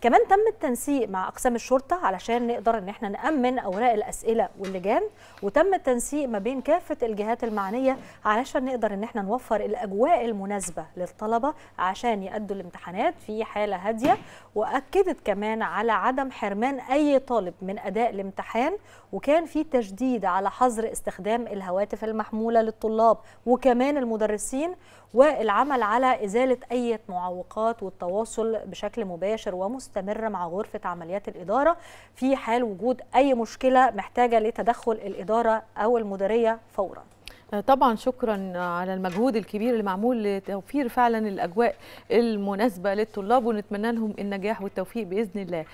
كمان تم التنسيق مع اقسام الشرطه علشان نقدر ان احنا نامن اوراق الاسئله واللجان وتم التنسيق ما بين كافه الجهات المعنيه علشان نقدر ان احنا نوفر الاجواء المناسبه للطلبه عشان يادوا الامتحانات في حاله هاديه واكدت كمان على عدم حرمان اي طالب من اداء الامتحان وكان في تشديد على حظر استخدام الهواتف المحموله للطلاب وكمان المدرسين والعمل على ازاله اي معوقات والتواصل بشكل مباشر ومستمر مستمر مع غرفة عمليات الإدارة في حال وجود أي مشكلة محتاجة لتدخل الإدارة أو المديرية فوراً آه، طبعا شكرا على المجهود الكبير المعمول لتوفير فعلا الاجواء المناسبه للطلاب ونتمنى لهم النجاح والتوفيق باذن الله